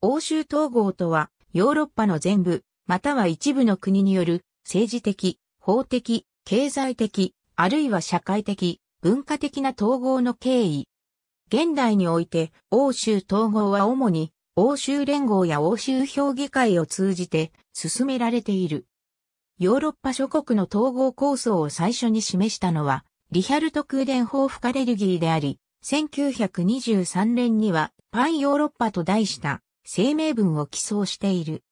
欧州統合とは、ヨーロッパの全部、または一部の国による、政治的、法的、経済的、あるいは社会的、文化的な統合の経緯。現代において、欧州統合は主に、欧州連合や欧州評議会を通じて、進められている。ヨーロッパ諸国の統合構想を最初に示したのは、リヒャルト・クーデンホーフ・カレルギーであり、1923年には、パンヨーロッパと題した声明文を起草している。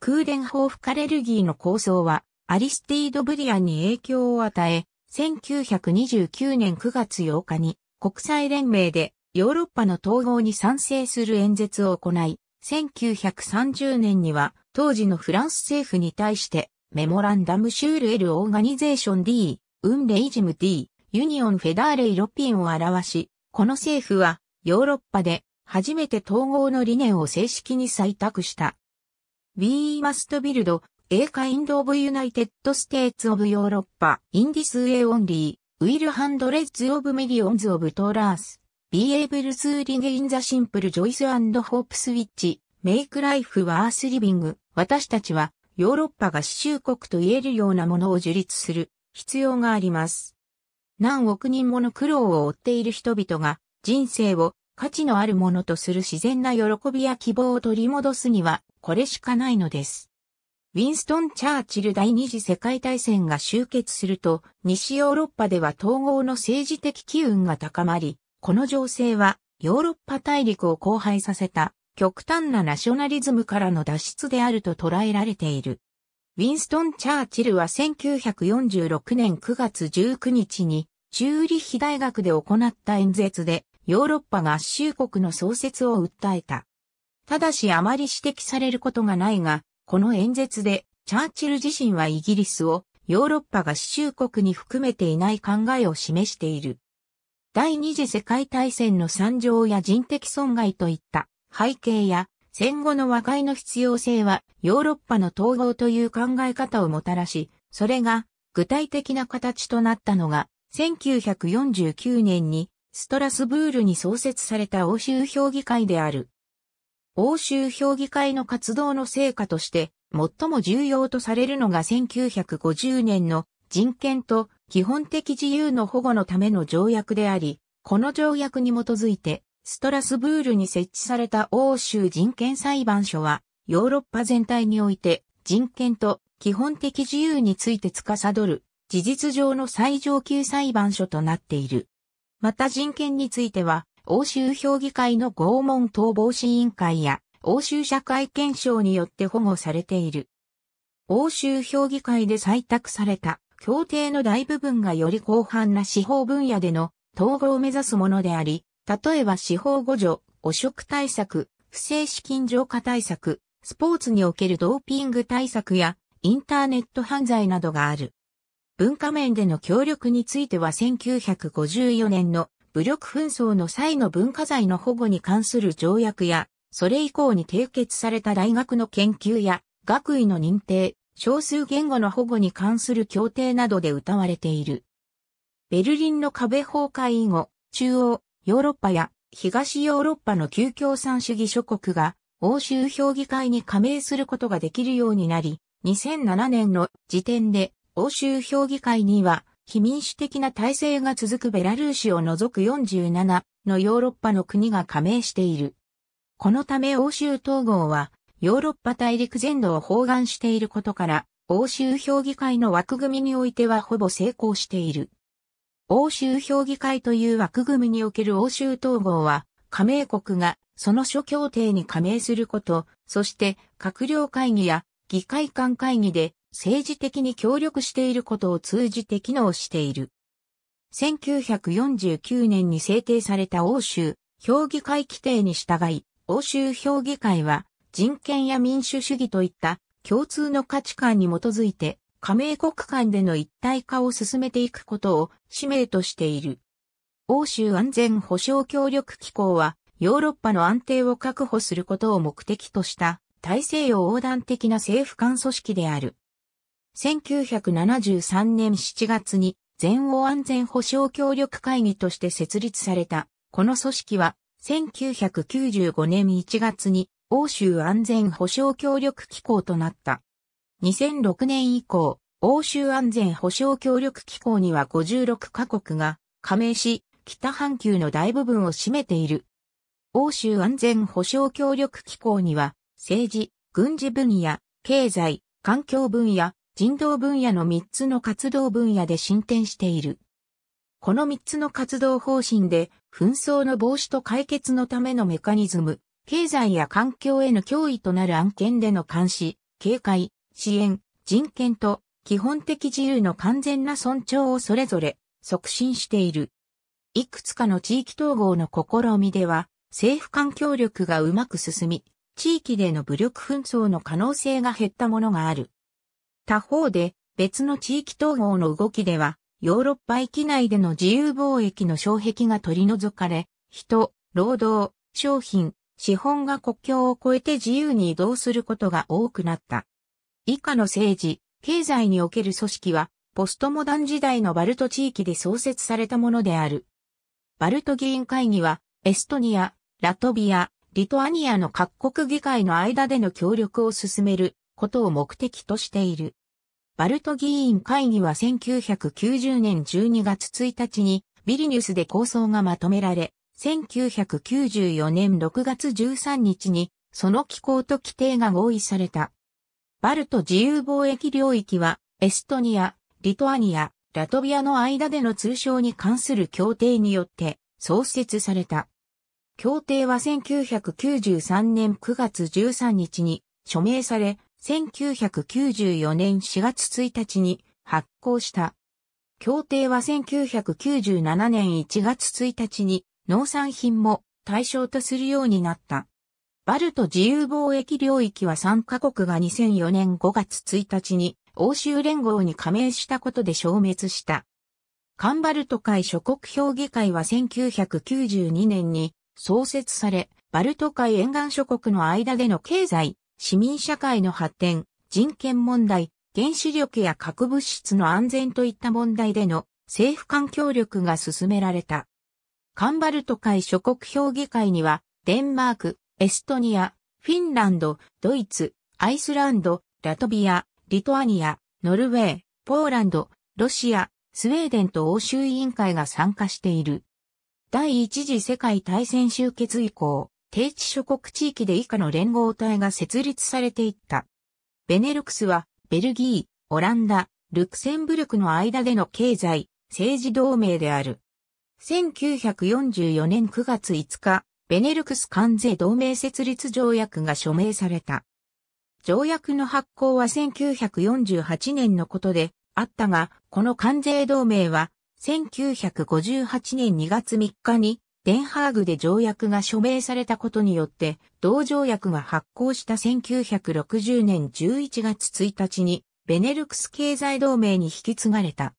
空伝報復アレルギーの構想は、アリスティード・ブリアンに影響を与え、1929年9月8日に国際連盟でヨーロッパの統合に賛成する演説を行い、1930年には当時のフランス政府に対してメモランダムシュールエル・オーガニゼーション D、ウンレイジム D、ユニオン・フェダーレ・イロピンを表し、この政府はヨーロッパで初めて統合の理念を正式に採択した。We must build a kind of United States of Europe in this way only will hundreds of millions of dollars be able to regain the simple joys and hopes which make life worth living 私たちはヨーロッパが死衆国と言えるようなものを樹立する必要があります。何億人もの苦労を負っている人々が人生を価値のあるものとする自然な喜びや希望を取り戻すには、これしかないのです。ウィンストン・チャーチル第二次世界大戦が終結すると、西ヨーロッパでは統合の政治的機運が高まり、この情勢はヨーロッパ大陸を荒廃させた極端なナショナリズムからの脱出であると捉えられている。ウィンストン・チャーチルは1946年9月19日にチューリッヒ大学で行った演説でヨーロッパ合衆国の創設を訴えた。ただしあまり指摘されることがないが、この演説でチャーチル自身はイギリスをヨーロッパ合衆国に含めていない考えを示している。第二次世界大戦の惨状や人的損害といった背景や戦後の和解の必要性はヨーロッパの統合という考え方をもたらし、それが具体的な形となったのが1949年にストラスブールに創設された欧州評議会である。欧州評議会の活動の成果として、最も重要とされるのが1950年の人権と基本的自由の保護のための条約であり、この条約に基づいて、ストラスブールに設置された欧州人権裁判所は、ヨーロッパ全体において人権と基本的自由について司る事実上の最上級裁判所となっている。また人権については、欧州評議会の拷問逃亡支委員会や、欧州社会憲章によって保護されている。欧州評議会で採択された協定の大部分がより広範な司法分野での統合を目指すものであり、例えば司法互助、汚職対策、不正資金浄化対策、スポーツにおけるドーピング対策やインターネット犯罪などがある。文化面での協力については1954年の武力紛争の際の文化財の保護に関する条約や、それ以降に締結された大学の研究や、学位の認定、少数言語の保護に関する協定などで謳われている。ベルリンの壁崩壊以後、中央、ヨーロッパや東ヨーロッパの旧共産主義諸国が欧州評議会に加盟することができるようになり、2007年の時点で欧州評議会には、非民主的な体制が続くベラルーシを除く47のヨーロッパの国が加盟している。このため欧州統合は、ヨーロッパ大陸全土を包含していることから、欧州評議会の枠組みにおいてはほぼ成功している。欧州評議会という枠組みにおける欧州統合は、加盟国がその諸協定に加盟すること、そして閣僚会議や議会間会議で政治的に協力していることを通じて機能している。1949年に制定された欧州評議会規定に従い、欧州評議会は人権や民主主義といった共通の価値観に基づいて加盟国間での一体化を進めていくことを使命としている。欧州安全保障協力機構はヨーロッパの安定を確保することを目的とした大西洋横断的な政府間組織である。1973年7月に全欧安全保障協力会議として設立された。この組織は1995年1月に欧州安全保障協力機構となった。2006年以降、欧州安全保障協力機構には56カ国が加盟し、北半球の大部分を占めている。欧州安全保障協力機構には、政治、軍事分野、経済、環境分野、人道分野の3つの活動分野で進展している。この3つの活動方針で、紛争の防止と解決のためのメカニズム、経済や環境への脅威となる案件での監視、警戒、支援、人権と基本的自由の完全な尊重をそれぞれ促進している。いくつかの地域統合の試みでは、政府間協力がうまく進み、地域での武力紛争の可能性が減ったものがある。他方で、別の地域統合の動きでは、ヨーロッパ域内での自由貿易の障壁が取り除かれ、人、労働、商品、資本が国境を越えて自由に移動することが多くなった。以下の政治、経済における組織は、ポストモダン時代のバルト地域で創設されたものである。バルト議員会議は、エストニア、ラトビア、リトアニアの各国議会の間での協力を進めることを目的としている。バルト議員会議は1990年12月1日にビリニュスで構想がまとめられ、1994年6月13日にその機構と規定が合意された。バルト自由貿易領域はエストニア、リトアニア、ラトビアの間での通商に関する協定によって創設された。協定は1993年9月13日に署名され、1994年4月1日に発行した。協定は1997年1月1日に農産品も対象とするようになった。バルト自由貿易領域は3カ国が2004年5月1日に欧州連合に加盟したことで消滅した。カンバルト海諸国評議会は1992年に創設され、バルト海沿岸諸国の間での経済、市民社会の発展、人権問題、原子力や核物質の安全といった問題での政府間協力が進められた。カンバルト会諸国評議会には、デンマーク、エストニア、フィンランド、ドイツ、アイスランド、ラトビア、リトアニア、ノルウェー、ポーランド、ロシア、スウェーデンと欧州委員会が参加している。第一次世界大戦終結以降、低地諸国地域で以下の連合体が設立されていった。ベネルクスは、ベルギー、オランダ、ルクセンブルクの間での経済、政治同盟である。1944年9月5日、ベネルクス関税同盟設立条約が署名された。条約の発行は1948年のことであったが、この関税同盟は1958年2月3日にデンハーグで条約が署名されたことによって、同条約が発効した1960年11月1日に、ベネルクス経済同盟に引き継がれた。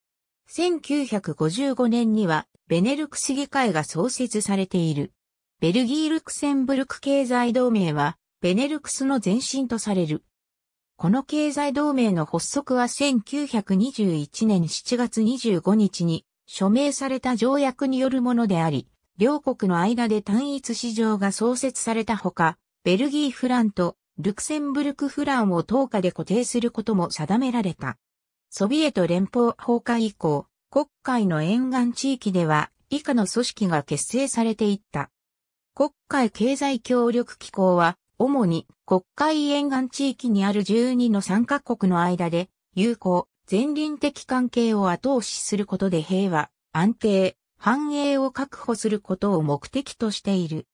1955年には、ベネルクス議会が創設されている。ベルギー・ルクセンブルク経済同盟は、ベネルクスの前身とされる。この経済同盟の発足は1921年7月25日に署名された条約によるものであり、両国の間で単一市場が創設されたほか、ベルギーフランとルクセンブルクフランを等価で固定することも定められた。ソビエト連邦崩壊以降、国会の沿岸地域では以下の組織が結成されていった。国会経済協力機構は、主に国会沿岸地域にある12の参カ国の間で、友好、前輪的関係を後押しすることで平和、安定、繁栄を確保することを目的としている。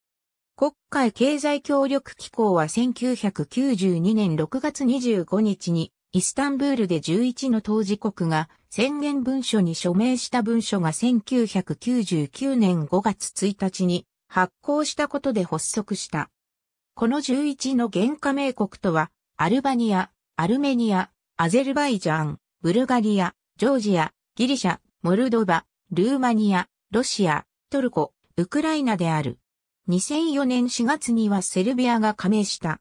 国会経済協力機構は1992年6月25日にイスタンブールで11の当事国が宣言文書に署名した文書が1999年5月1日に発行したことで発足した。この11の原加盟国とは、アルバニア、アルメニア、アゼルバイジャン、ブルガリア、ジョージア、ギリシャ、モルドバ、ルーマニア、ロシア、トルコ、ウクライナである。2004年4月にはセルビアが加盟した。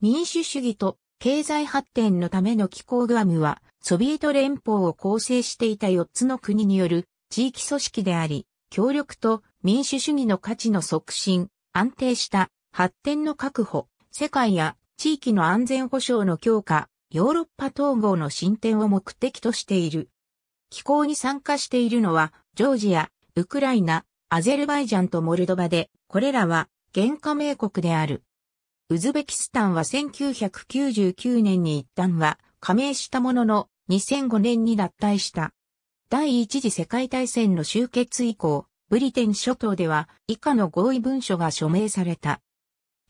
民主主義と経済発展のための機構グアムは、ソビエト連邦を構成していた4つの国による地域組織であり、協力と民主主義の価値の促進、安定した発展の確保、世界や地域の安全保障の強化、ヨーロッパ統合の進展を目的としている。機構に参加しているのは、ジョージア、ウクライナ、アゼルバイジャンとモルドバで、これらは原加盟国である。ウズベキスタンは1999年に一旦は加盟したものの2005年に脱退した。第一次世界大戦の終結以降、ブリテン諸島では以下の合意文書が署名された。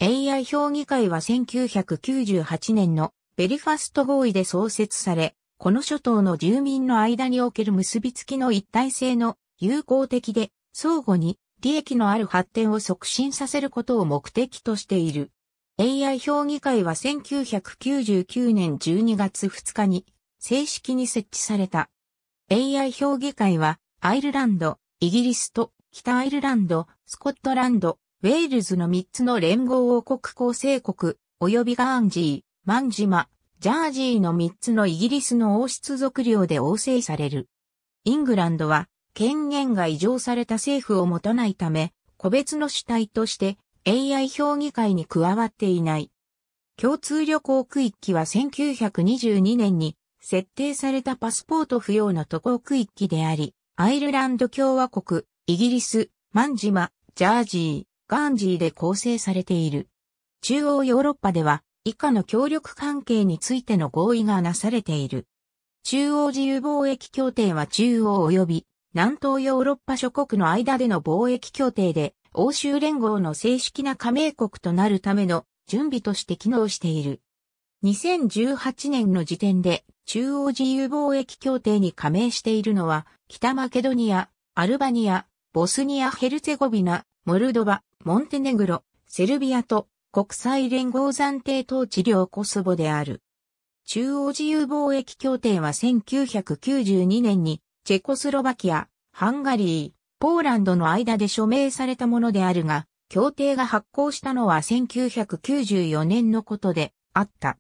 AI 評議会は1998年のベリファスト合意で創設され、この諸島の住民の間における結びつきの一体性の友好的で相互に利益のある発展を促進させることを目的としている。AI 評議会は1999年12月2日に正式に設置された。AI 評議会はアイルランド、イギリスと北アイルランド、スコットランド、ウェールズの3つの連合王国構成国、及びガーンジー、マンジマ、ジャージーの3つのイギリスの王室族領で王成される。イングランドは権限が異常された政府を持たないため、個別の主体として AI 評議会に加わっていない。共通旅行区域は1922年に設定されたパスポート不要の渡航区域であり、アイルランド共和国、イギリス、マンジマ、ジャージー、ガンジーで構成されている。中央ヨーロッパでは以下の協力関係についての合意がなされている。中央自由貿易協定は中央及び南東ヨーロッパ諸国の間での貿易協定で、欧州連合の正式な加盟国となるための準備として機能している。2018年の時点で中央自由貿易協定に加盟しているのは北マケドニア、アルバニア、ボスニア・ヘルツェゴビナ、モルドバ、モンテネグロ、セルビアと国際連合暫定統治領コスボである。中央自由貿易協定は1992年にチェコスロバキア、ハンガリー、ポーランドの間で署名されたものであるが、協定が発行したのは1994年のことであった。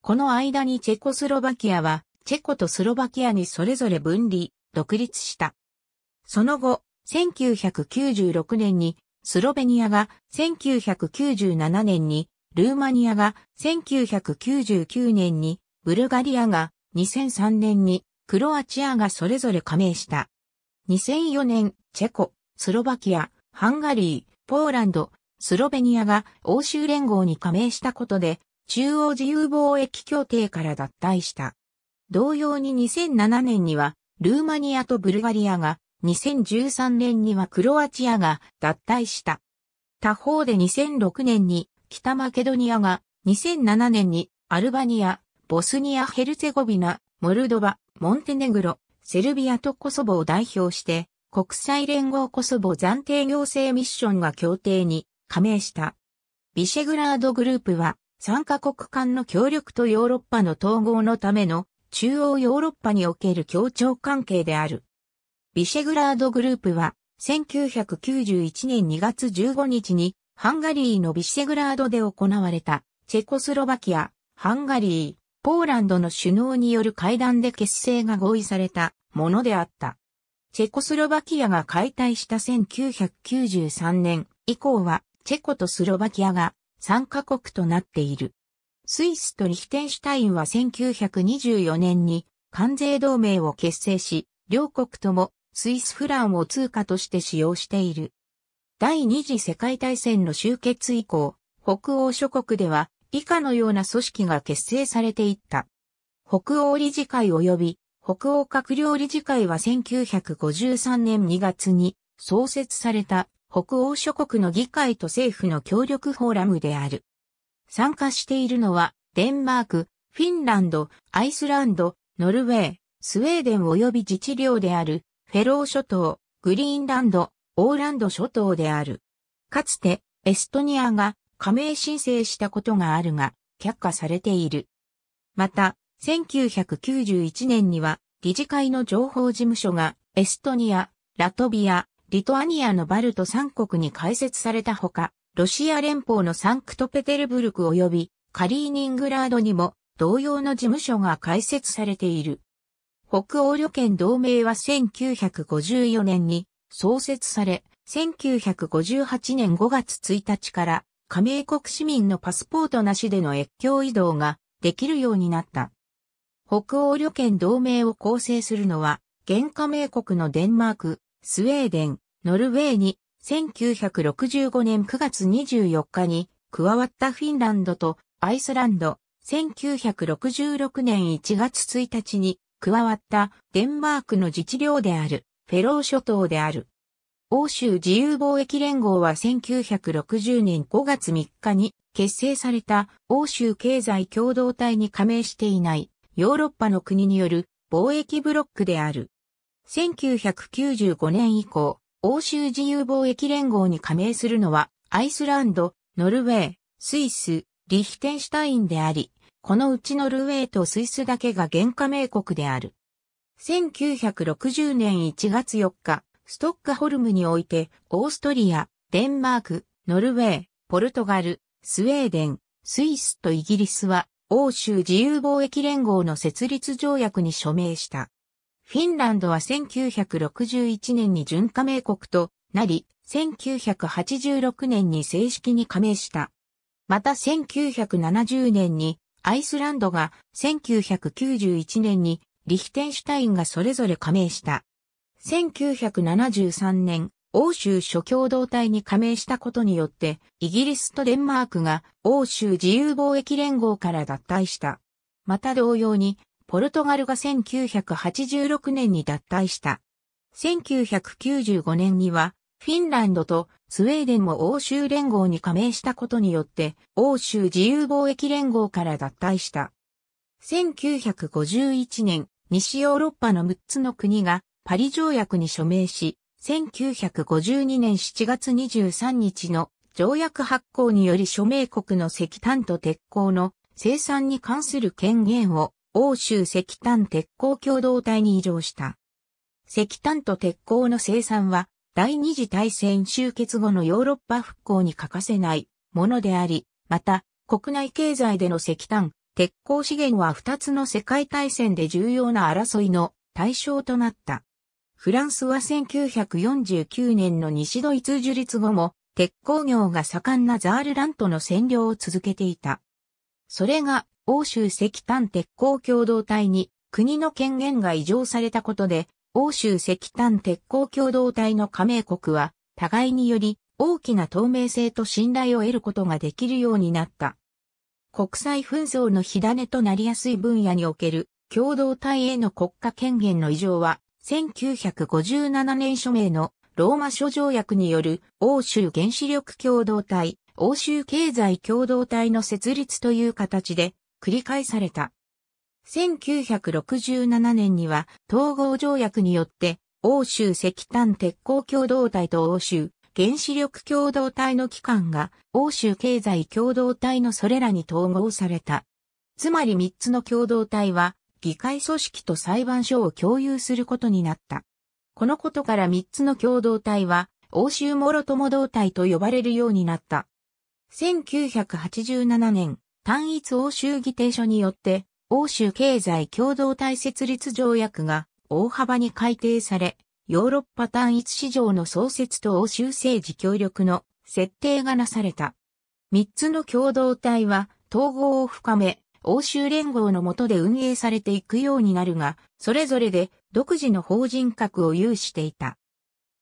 この間にチェコスロバキアは、チェコとスロバキアにそれぞれ分離、独立した。その後、1996年にスロベニアが、1997年にルーマニアが、1999年にブルガリアが、2003年にクロアチアがそれぞれ加盟した。2004年、チェコ、スロバキア、ハンガリー、ポーランド、スロベニアが欧州連合に加盟したことで、中央自由貿易協定から脱退した。同様に2007年には、ルーマニアとブルガリアが、2013年にはクロアチアが脱退した。他方で2006年に北マケドニアが、2007年にアルバニア、ボスニア・ヘルツェゴビナ、モルドバ、モンテネグロ、セルビアとコソボを代表して、国際連合コソボ暫定行政ミッションが協定に加盟した。ビシェグラードグループは、参加国間の協力とヨーロッパの統合のための中央ヨーロッパにおける協調関係である。ビシェグラードグループは、1991年2月15日に、ハンガリーのビシェグラードで行われた、チェコスロバキア、ハンガリー、ポーランドの首脳による会談で結成が合意されたものであった。チェコスロバキアが解体した1993年以降は、チェコとスロバキアが参カ国となっている。スイスとリヒテンシュタインは1924年に関税同盟を結成し、両国ともスイスフランを通貨として使用している。第二次世界大戦の終結以降、北欧諸国では以下のような組織が結成されていった。北欧理事会及び北欧閣僚理事会は1953年2月に創設された北欧諸国の議会と政府の協力フォーラムである。参加しているのはデンマーク、フィンランド、アイスランド、ノルウェー、スウェーデン及び自治領であるフェロー諸島、グリーンランド、オーランド諸島である。かつてエストニアが加盟申請したことがあるが、却下されている。また、1991年には、理事会の情報事務所が、エストニア、ラトビア、リトアニアのバルト3国に開設されたほか、ロシア連邦のサンクトペテルブルク及びカリーニングラードにも同様の事務所が開設されている。北欧旅券同盟は1954年に創設され、1958年5月1日から加盟国市民のパスポートなしでの越境移動ができるようになった。北欧旅券同盟を構成するのは、現加盟国のデンマーク、スウェーデン、ノルウェーに1965年9月24日に加わったフィンランドとアイスランド、1966年1月1日に加わったデンマークの自治領であるフェロー諸島である。欧州自由貿易連合は1960年5月3日に結成された欧州経済共同体に加盟していないヨーロッパの国による貿易ブロックである。1995年以降、欧州自由貿易連合に加盟するのはアイスランド、ノルウェー、スイス、リヒテンシュタインであり、このうちノルウェーとスイスだけが原加盟国である。1960年1月4日、ストックホルムにおいて、オーストリア、デンマーク、ノルウェー、ポルトガル、スウェーデン、スイスとイギリスは、欧州自由貿易連合の設立条約に署名した。フィンランドは1961年に準加盟国となり、1986年に正式に加盟した。また1970年にアイスランドが1991年にリヒテンシュタインがそれぞれ加盟した。1973年、欧州諸共同体に加盟したことによって、イギリスとデンマークが欧州自由貿易連合から脱退した。また同様に、ポルトガルが1986年に脱退した。1995年には、フィンランドとスウェーデンも欧州連合に加盟したことによって、欧州自由貿易連合から脱退した。1951年、西ヨーロッパの6つの国がパリ条約に署名し、1952年7月23日の条約発行により署名国の石炭と鉄鋼の生産に関する権限を欧州石炭鉄鋼共同体に移譲した。石炭と鉄鋼の生産は第二次大戦終結後のヨーロッパ復興に欠かせないものであり、また国内経済での石炭、鉄鋼資源は2つの世界大戦で重要な争いの対象となった。フランスは1949年の西ドイツ樹立後も、鉄鋼業が盛んなザールラントの占領を続けていた。それが、欧州石炭鉄鋼共同体に、国の権限が移譲されたことで、欧州石炭鉄鋼共同体の加盟国は、互いにより、大きな透明性と信頼を得ることができるようになった。国際紛争の火種となりやすい分野における共同体への国家権限の異常は1957年署名のローマ諸条約による欧州原子力共同体、欧州経済共同体の設立という形で繰り返された。1967年には統合条約によって欧州石炭鉄鋼共同体と欧州原子力共同体の機関が欧州経済共同体のそれらに統合された。つまり3つの共同体は議会組織と裁判所を共有することになった。このことから3つの共同体は、欧州諸友同体と呼ばれるようになった。1987年、単一欧州議定書によって、欧州経済共同体設立条約が大幅に改定され、ヨーロッパ単一市場の創設と欧州政治協力の設定がなされた。3つの共同体は統合を深め、欧州連合の下で運営されていくようになるが、それぞれで独自の法人格を有していた。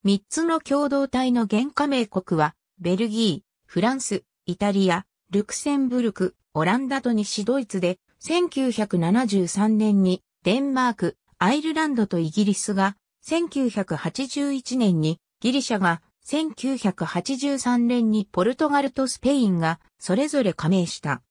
三つの共同体の原加盟国は、ベルギー、フランス、イタリア、ルクセンブルク、オランダと西ドイツで、1973年にデンマーク、アイルランドとイギリスが、1981年にギリシャが、1983年にポルトガルとスペインがそれぞれ加盟した。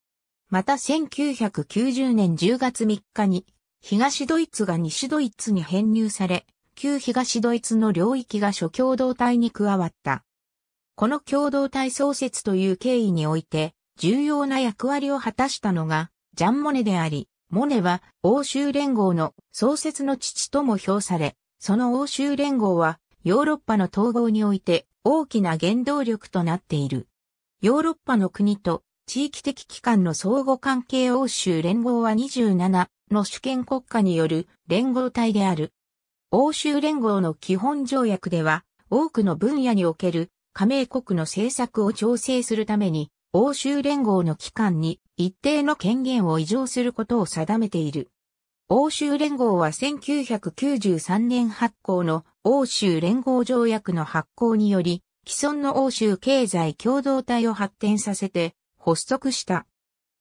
また1990年10月3日に、東ドイツが西ドイツに編入され、旧東ドイツの領域が諸共同体に加わった。この共同体創設という経緯において、重要な役割を果たしたのが、ジャン・モネであり、モネは欧州連合の創設の父とも評され、その欧州連合はヨーロッパの統合において大きな原動力となっている。ヨーロッパの国と地域的機関の相互関係欧州連合は27の主権国家による連合体である。欧州連合の基本条約では、多くの分野における加盟国の政策を調整するために、欧州連合の機関に一定の権限を移譲することを定めている。欧州連合は1993年発行の欧州連合条約の発行により、既存の欧州経済共同体を発展させて、発足した。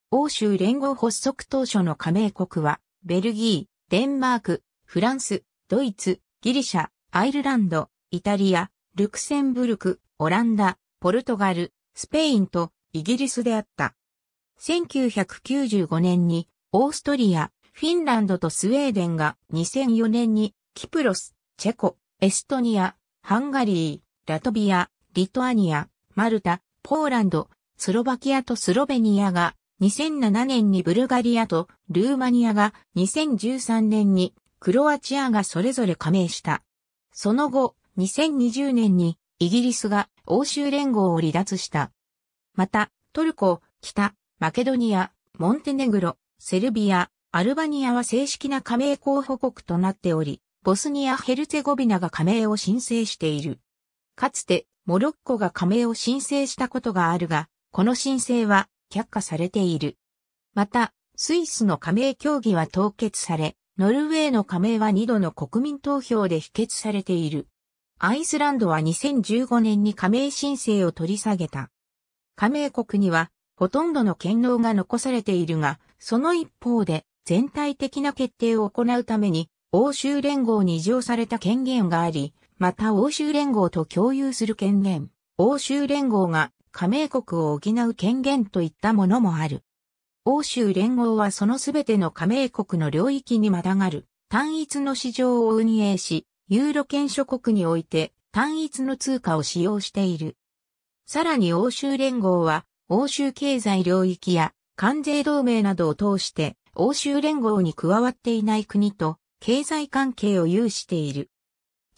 欧州連合発足当初の加盟国は、ベルギー、デンマーク、フランス、ドイツ、ギリシャ、アイルランド、イタリア、ルクセンブルク、オランダ、ポルトガル、スペインとイギリスであった。1995年にオーストリア、フィンランドとスウェーデンが2004年にキプロス、チェコ、エストニア、ハンガリー、ラトビア、リトアニア、マルタ、ポーランド、スロバキアとスロベニアが、2007年にブルガリアとルーマニアが、2013年にクロアチアがそれぞれ加盟した。その後、2020年にイギリスが欧州連合を離脱した。また、トルコ、北、マケドニア、モンテネグロ、セルビア、アルバニアは正式な加盟候補国となっており、ボスニア・ヘルツェゴビナが加盟を申請している。かつて、モロッコが加盟を申請したことがあるが、この申請は却下されている。また、スイスの加盟協議は凍結され、ノルウェーの加盟は2度の国民投票で否決されている。アイスランドは2015年に加盟申請を取り下げた。加盟国にはほとんどの権能が残されているが、その一方で全体的な決定を行うために欧州連合に移譲された権限があり、また欧州連合と共有する権限、欧州連合が加盟国を補う権限といったものもある。欧州連合はそのすべての加盟国の領域にまたがる単一の市場を運営し、ユーロ圏諸国において単一の通貨を使用している。さらに欧州連合は欧州経済領域や関税同盟などを通して欧州連合に加わっていない国と経済関係を有している。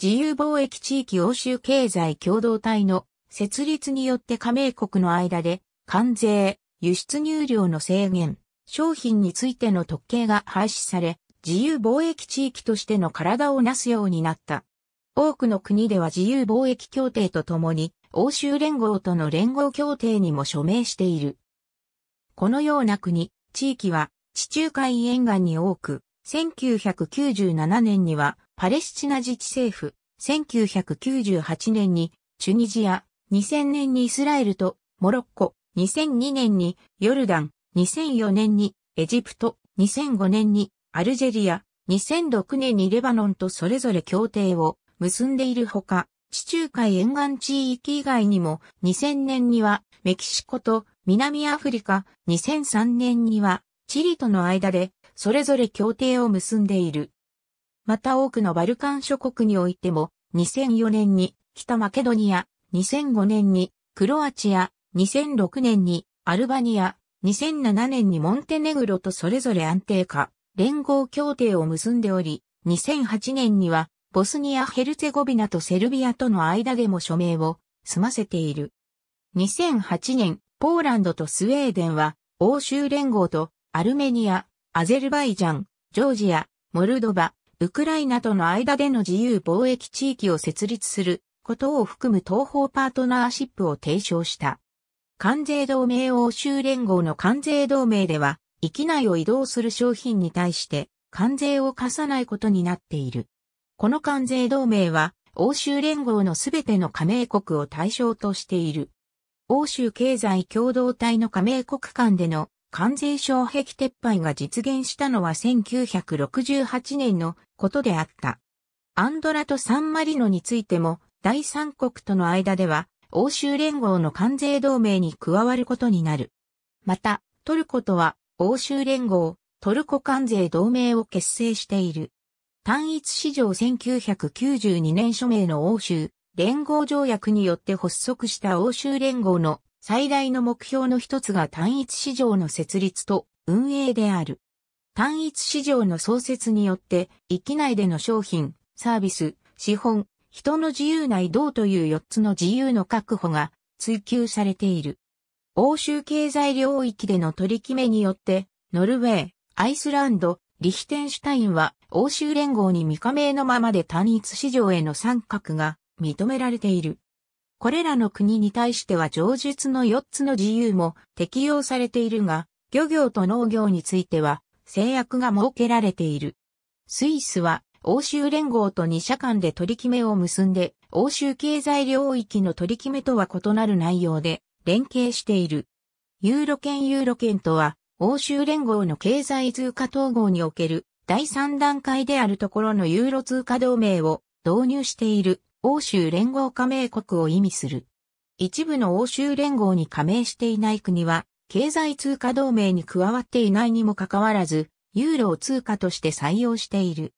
自由貿易地域欧州経済共同体の設立によって加盟国の間で関税、輸出入量の制限、商品についての特権が廃止され、自由貿易地域としての体をなすようになった。多くの国では自由貿易協定とともに、欧州連合との連合協定にも署名している。このような国、地域は地中海沿岸に多く、1997年にはパレスチナ自治政府、1998年にチュニジア、2000年にイスラエルとモロッコ、2002年にヨルダン、2004年にエジプト、2005年にアルジェリア、2006年にレバノンとそれぞれ協定を結んでいるほか、地中海沿岸地域以外にも2000年にはメキシコと南アフリカ、2003年にはチリとの間でそれぞれ協定を結んでいる。また多くのバルカン諸国においても2004年に北マケドニア、2005年にクロアチア、2006年にアルバニア、2007年にモンテネグロとそれぞれ安定化、連合協定を結んでおり、2008年にはボスニア・ヘルツェゴビナとセルビアとの間でも署名を済ませている。2008年、ポーランドとスウェーデンは欧州連合とアルメニア、アゼルバイジャン、ジョージア、モルドバ、ウクライナとの間での自由貿易地域を設立することを含む東方パートナーシップを提唱した。関税同盟欧州連合の関税同盟では、域内を移動する商品に対して関税を課さないことになっている。この関税同盟は、欧州連合のすべての加盟国を対象としている。欧州経済共同体の加盟国間での関税障壁撤廃が実現したのは1968年のことであった。アンドラとサンマリノについても第三国との間では、欧州連合の関税同盟に加わることになる。また、トルコとは、欧州連合、トルコ関税同盟を結成している。単一市場1992年署名の欧州連合条約によって発足した欧州連合の最大の目標の一つが単一市場の設立と運営である。単一市場の創設によって、域内での商品、サービス、資本、人の自由な移動という4つの自由の確保が追求されている。欧州経済領域での取り決めによって、ノルウェー、アイスランド、リヒテンシュタインは欧州連合に未加盟のままで単一市場への参画が認められている。これらの国に対しては上述の4つの自由も適用されているが、漁業と農業については制約が設けられている。スイスは欧州連合と2社間で取り決めを結んで、欧州経済領域の取り決めとは異なる内容で連携している。ユーロ圏ユーロ圏とは、欧州連合の経済通貨統合における第3段階であるところのユーロ通貨同盟を導入している欧州連合加盟国を意味する。一部の欧州連合に加盟していない国は、経済通貨同盟に加わっていないにもかかわらず、ユーロを通貨として採用している。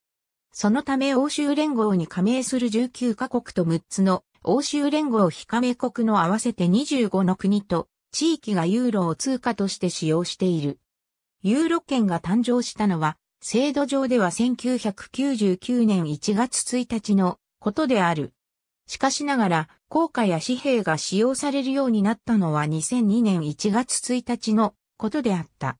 そのため欧州連合に加盟する19カ国と6つの欧州連合非加盟国の合わせて25の国と地域がユーロを通貨として使用している。ユーロ圏が誕生したのは、制度上では1999年1月1日のことである。しかしながら、硬貨や紙幣が使用されるようになったのは2002年1月1日のことであった。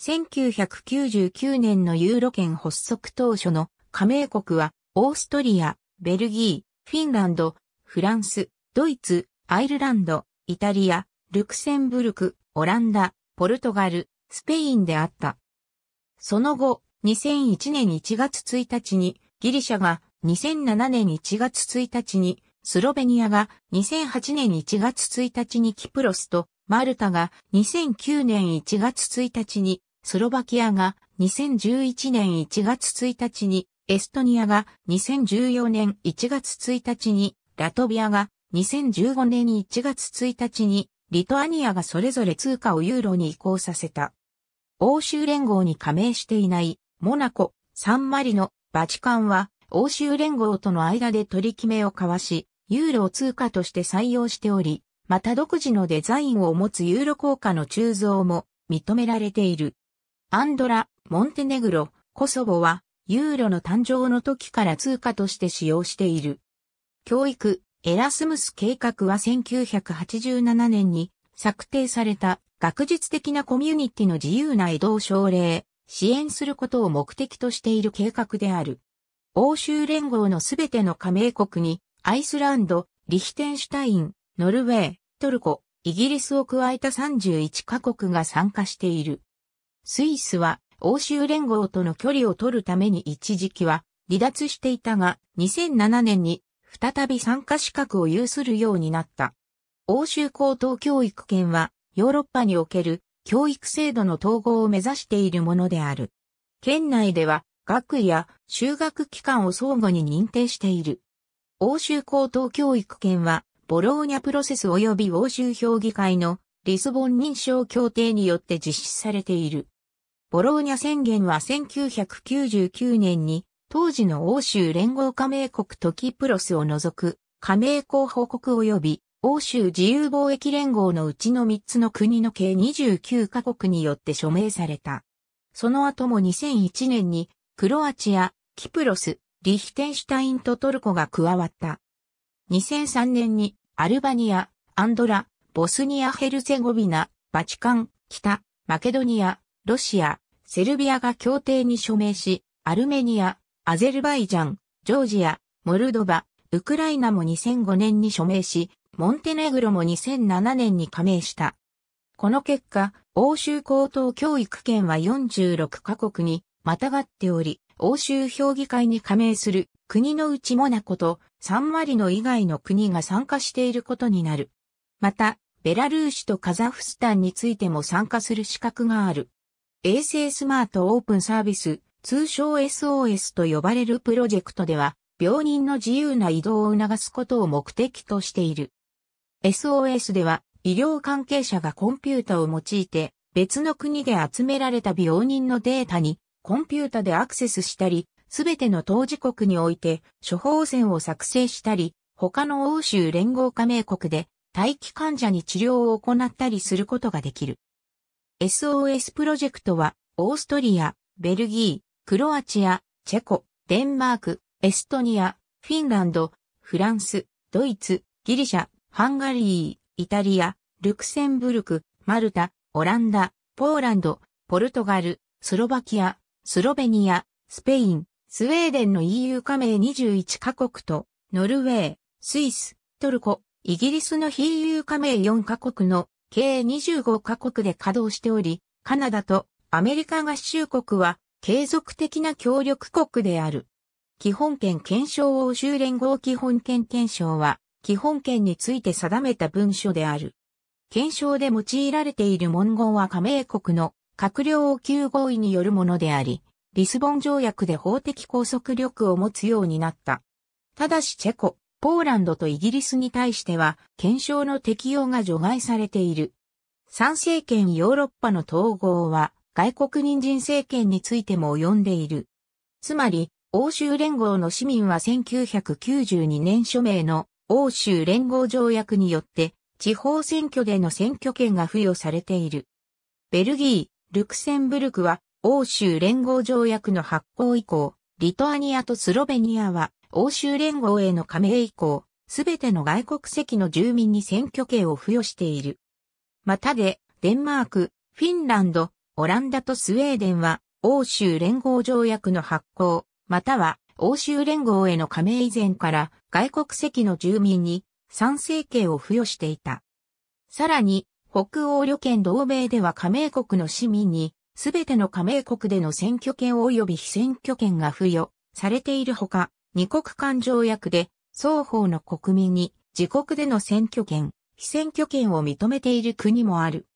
1999年のユーロ圏発足当初の加盟国は、オーストリア、ベルギー、フィンランド、フランス、ドイツ、アイルランド、イタリア、ルクセンブルク、オランダ、ポルトガル、スペインであった。その後、2001年1月1日にギリシャが、2007年1月1日にスロベニアが、2008年1月1日にキプロスと、マルタが2009年1月1日に、スロバキアが2011年1月1日にエストニアが2014年1月1日に、ラトビアが2015年1月1日に、リトアニアがそれぞれ通貨をユーロに移行させた。欧州連合に加盟していない、モナコ、サンマリノ、バチカンは、欧州連合との間で取り決めを交わし、ユーロを通貨として採用しており、また独自のデザインを持つユーロ効果の鋳造も認められている。アンドラ、モンテネグロ、コソボはユーロの誕生の時から通貨として使用している。教育、エラスムス計画は1987年に策定された学術的なコミュニティの自由な移動奨励、支援することを目的としている計画である。欧州連合のすべての加盟国に、アイスランド、リヒテンシュタイン、ノルウェー、トルコ、イギリスを加えた31カ国が参加している。スイスは欧州連合との距離を取るために一時期は離脱していたが、2007年に再び参加資格を有するようになった。欧州高等教育圏はヨーロッパにおける教育制度の統合を目指しているものである。県内では学位や修学期間を相互に認定している。欧州高等教育圏はボローニャプロセス及び欧州評議会のリスボン認証協定によって実施されている。ボローニャ宣言は1999年に、当時の欧州連合加盟国トキプロスを除く、加盟候補国及び、欧州自由貿易連合のうちの3つの国の計29カ国によって署名された。その後も2001年に、クロアチア、キプロス、リヒテンシュタインとトルコが加わった。2003年に、アルバニア、アンドラ、ボスニア・ヘルセゴビナ、バチカン、北、マケドニア、ロシア、セルビアが協定に署名し、アルメニア、アゼルバイジャン、ジョージア、モルドバ、ウクライナも2005年に署名し、モンテネグロも2007年に加盟した。この結果、欧州高等教育圏は46カ国にまたがっており、欧州評議会に加盟する国のうちモナコと3割の以外の国が参加していることになる。また、ベラルーシとカザフスタンについても参加する資格がある。衛星スマートオープンサービス、通称 SOS と呼ばれるプロジェクトでは、病人の自由な移動を促すことを目的としている。SOS では、医療関係者がコンピュータを用いて、別の国で集められた病人のデータに、コンピュータでアクセスしたり、すべての当事国において、処方箋を作成したり、他の欧州連合加盟国で、待機患者に治療を行ったりすることができる。SOS プロジェクトは、オーストリア、ベルギー、クロアチア、チェコ、デンマーク、エストニア、フィンランド、フランス、ドイツ、ギリシャ、ハンガリー、イタリア、ルクセンブルク、マルタ、オランダ、ポーランド、ポルトガル、スロバキア、スロベニア、スペイン、スウェーデンの EU 加盟21カ国と、ノルウェー、スイス、トルコ、イギリスの非 EU 加盟4カ国の計25カ国で稼働しており、カナダとアメリカ合衆国は継続的な協力国である。基本権検証欧州連合基本権検証は、基本権について定めた文書である。検証で用いられている文言は加盟国の閣僚応急合意によるものであり、リスボン条約で法的拘束力を持つようになった。ただしチェコ、ポーランドとイギリスに対しては、検証の適用が除外されている。参政権ヨーロッパの統合は、外国人人政権についても及んでいる。つまり、欧州連合の市民は1992年署名の欧州連合条約によって、地方選挙での選挙権が付与されている。ベルギー、ルクセンブルクは、欧州連合条約の発行以降、リトアニアとスロベニアは欧州連合への加盟以降、すべての外国籍の住民に選挙権を付与している。またで、デンマーク、フィンランド、オランダとスウェーデンは、欧州連合条約の発行、または欧州連合への加盟以前から外国籍の住民に賛成権を付与していた。さらに、北欧旅券同盟では加盟国の市民に、すべての加盟国での選挙権及び非選挙権が付与されているほか、二国間条約で双方の国民に自国での選挙権、非選挙権を認めている国もある。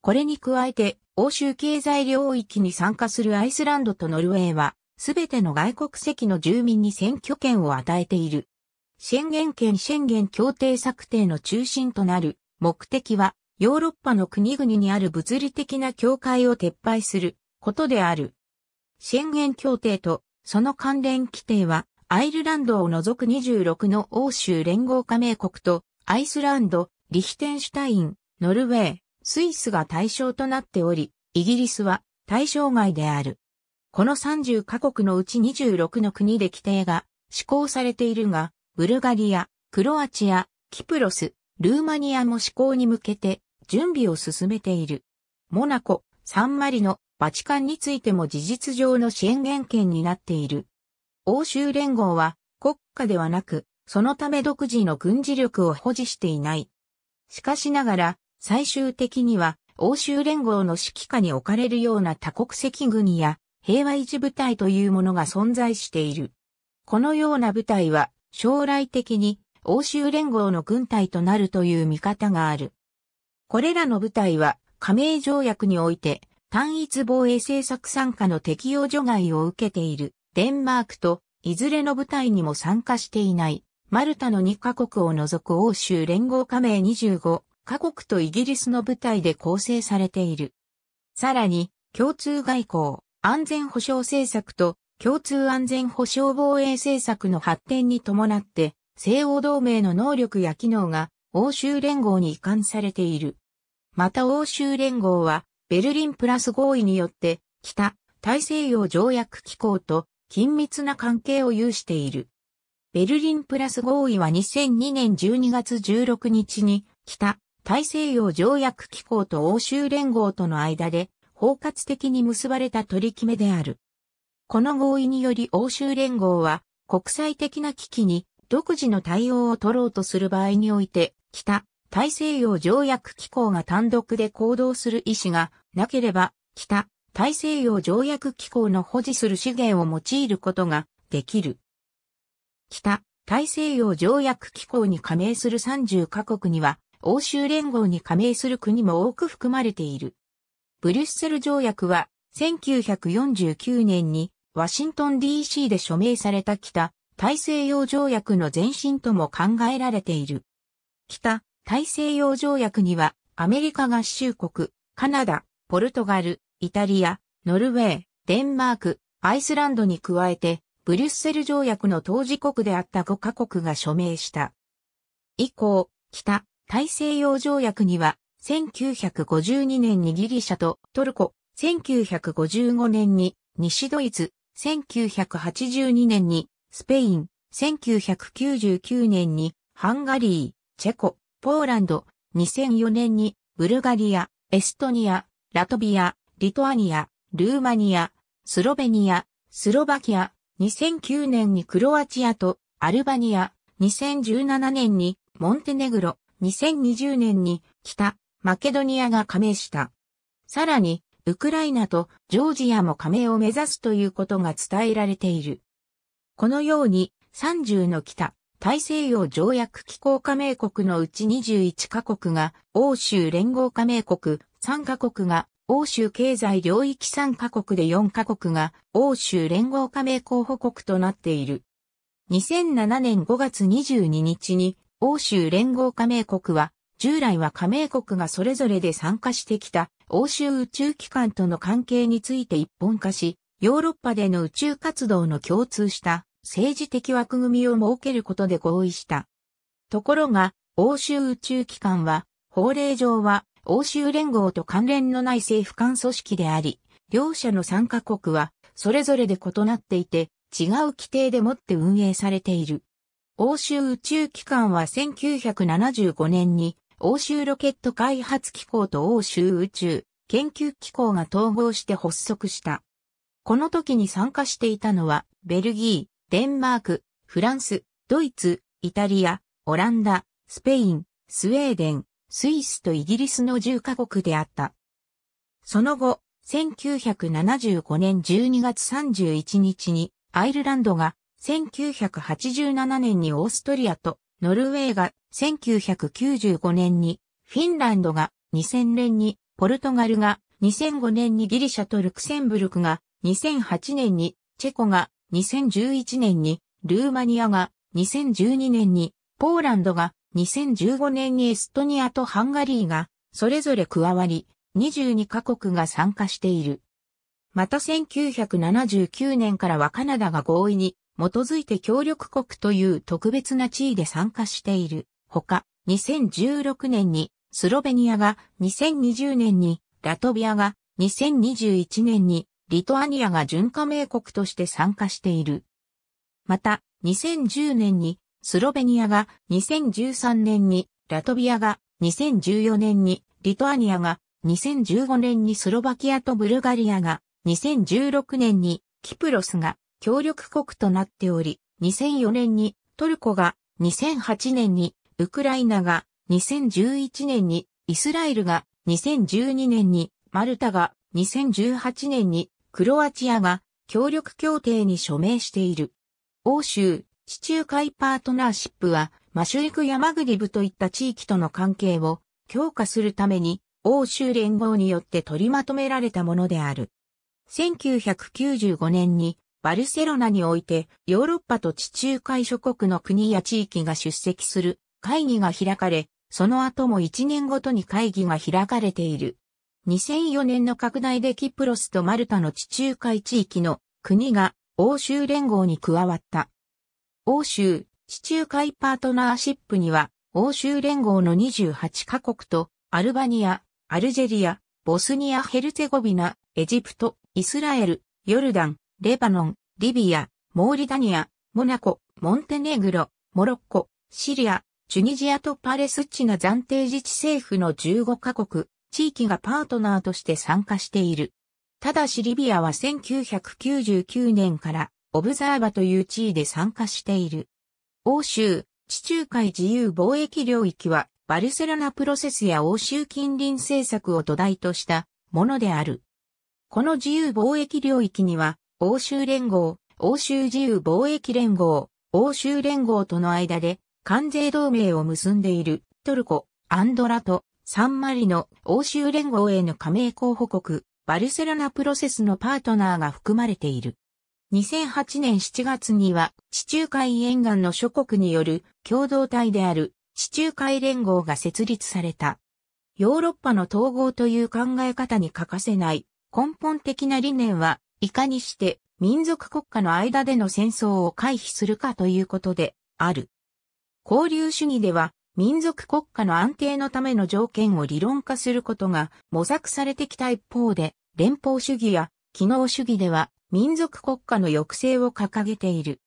これに加えて、欧州経済領域に参加するアイスランドとノルウェーは、すべての外国籍の住民に選挙権を与えている。宣言権宣言協定策定の中心となる目的は、ヨーロッパの国々にある物理的な境界を撤廃することである。宣言協定とその関連規定は、アイルランドを除く26の欧州連合加盟国と、アイスランド、リヒテンシュタイン、ノルウェー、スイスが対象となっており、イギリスは対象外である。この30カ国のうち26の国で規定が施行されているが、ブルガリア、クロアチア、キプロス、ルーマニアも施行に向けて準備を進めている。モナコ、サンマリノ、バチカンについても事実上の支援原権になっている。欧州連合は国家ではなく、そのため独自の軍事力を保持していない。しかしながら、最終的には欧州連合の指揮下に置かれるような多国籍軍や平和維持部隊というものが存在している。このような部隊は将来的に欧州連合の軍隊となるという見方がある。これらの部隊は加盟条約において単一防衛政策参加の適用除外を受けている。デンマークといずれの部隊にも参加していない、マルタの2カ国を除く欧州連合加盟25カ国とイギリスの部隊で構成されている。さらに、共通外交、安全保障政策と共通安全保障防衛政策の発展に伴って、西欧同盟の能力や機能が欧州連合に移管されている。また欧州連合は、ベルリンプラス合意によって、北、大西洋条約機構と緊密な関係を有している。ベルリンプラス合意は2002年12月16日に北大西洋条約機構と欧州連合との間で包括的に結ばれた取り決めである。この合意により欧州連合は国際的な危機に独自の対応を取ろうとする場合において北大西洋条約機構が単独で行動する意思がなければ北大西洋条約機構の保持する資源を用いることができる。北、大西洋条約機構に加盟する30カ国には、欧州連合に加盟する国も多く含まれている。ブリュッセル条約は、1949年にワシントン DC で署名された北大西洋条約の前身とも考えられている。北大西洋条約にはアメリカ合衆国、カナダ、ポルトガル、イタリア、ノルウェー、デンマーク、アイスランドに加えて、ブリュッセル条約の当事国であった5カ国が署名した。以降、北、大西洋条約には、1952年にギリシャとトルコ、1955年に西ドイツ、1982年にスペイン、1999年にハンガリー、チェコ、ポーランド、2004年にブルガリア、エストニア、ラトビア、リトアニア、ルーマニア、スロベニア、スロバキア、2009年にクロアチアとアルバニア、2017年にモンテネグロ、2020年に北マケドニアが加盟した。さらに、ウクライナとジョージアも加盟を目指すということが伝えられている。このように、30の北、大西洋条約機構加盟国のうち21カ国が、欧州連合加盟国3カ国が欧州経済領域3カ国で4カ国が欧州連合加盟候補国となっている。2007年5月22日に欧州連合加盟国は従来は加盟国がそれぞれで参加してきた欧州宇宙機関との関係について一本化し、ヨーロッパでの宇宙活動の共通した政治的枠組みを設けることで合意した。ところが、欧州宇宙機関は、法令上は欧州連合と関連のない政府間組織であり、両者の参加国は、それぞれで異なっていて、違う規定でもって運営されている。欧州宇宙機関は1975年に、欧州ロケット開発機構と欧州宇宙研究機構が統合して発足した。この時に参加していたのは、ベルギー、デンマーク、フランス、ドイツ、イタリア、オランダ、スペイン、スウェーデン、スイスとイギリスの10カ国であった。その後、1975年12月31日にアイルランドが、1987年にオーストリアとノルウェーが、1995年にフィンランドが、2000年にポルトガルが、2005年にギリシャとルクセンブルクが、2008年にチェコが、2011年にルーマニアが、2012年にポーランドが、2015年にエストニアとハンガリーがそれぞれ加わり、22カ国が参加している。また1979年からはカナダが合意に基づいて協力国という特別な地位で参加している。ほか、2016年にスロベニアが、2020年にラトビアが、2021年にリトアニアが準加盟国として参加している。また、2010年にスロベニアが2013年に、ラトビアが2014年に、リトアニアが2015年にスロバキアとブルガリアが2016年にキプロスが協力国となっており、2004年にトルコが2008年にウクライナが2011年にイスラエルが2012年にマルタが2018年にクロアチアが協力協定に署名している。欧州地中海パートナーシップは、マシュリクヤマグリブといった地域との関係を強化するために、欧州連合によって取りまとめられたものである。1995年に、バルセロナにおいて、ヨーロッパと地中海諸国の国や地域が出席する会議が開かれ、その後も1年ごとに会議が開かれている。2004年の拡大でキプロスとマルタの地中海地域の国が欧州連合に加わった。欧州、地中海パートナーシップには、欧州連合の28カ国と、アルバニア、アルジェリア、ボスニア・ヘルツェゴビナ、エジプト、イスラエル、ヨルダン、レバノン、リビア、モーリダニア、モナコ、モンテネグロ、モロッコ、シリア、チュニジアとパレスチナ暫定自治政府の15カ国、地域がパートナーとして参加している。ただしリビアは1999年からオブザーバという地位で参加している。欧州、地中海自由貿易領域は、バルセロナプロセスや欧州近隣政策を土台としたものである。この自由貿易領域には、欧州連合、欧州自由貿易連合、欧州連合との間で関税同盟を結んでいるトルコ、アンドラとサンマリの欧州連合への加盟候補国、バルセロナプロセスのパートナーが含まれている。2008年7月には地中海沿岸の諸国による共同体である地中海連合が設立された。ヨーロッパの統合という考え方に欠かせない根本的な理念はいかにして民族国家の間での戦争を回避するかということである。交流主義では民族国家の安定のための条件を理論化することが模索されてきた一方で連邦主義や機能主義では民族国家の抑制を掲げている。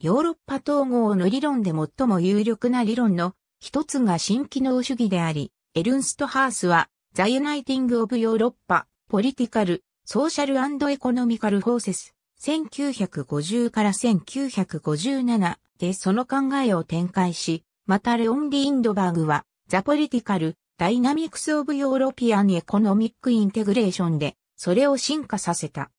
ヨーロッパ統合の理論で最も有力な理論の一つが新機能主義であり、エルンストハースは、ザ・ユナイティング・オブ・ヨーロッパ、ポリティカル、ソーシャルエコノミカル・フォーセス、1950から1957でその考えを展開し、またレオン・ディ・インドバーグは、ザ・ポリティカル、ダイナミクス・オブ・ヨーロピアン・エコノミック・インテグレーションで、それを進化させた。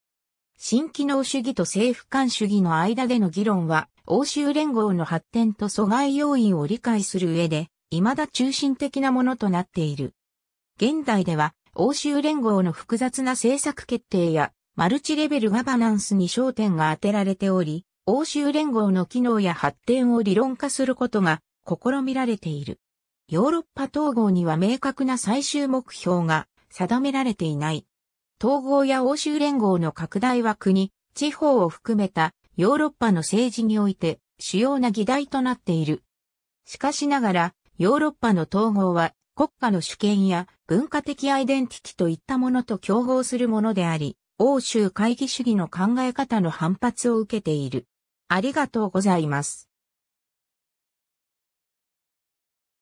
新機能主義と政府間主義の間での議論は、欧州連合の発展と阻害要因を理解する上で、未だ中心的なものとなっている。現代では、欧州連合の複雑な政策決定や、マルチレベルガバナンスに焦点が当てられており、欧州連合の機能や発展を理論化することが試みられている。ヨーロッパ統合には明確な最終目標が定められていない。統合や欧州連合の拡大は国、地方を含めたヨーロッパの政治において主要な議題となっている。しかしながら、ヨーロッパの統合は国家の主権や文化的アイデンティティといったものと競合するものであり、欧州会議主義の考え方の反発を受けている。ありがとうございます。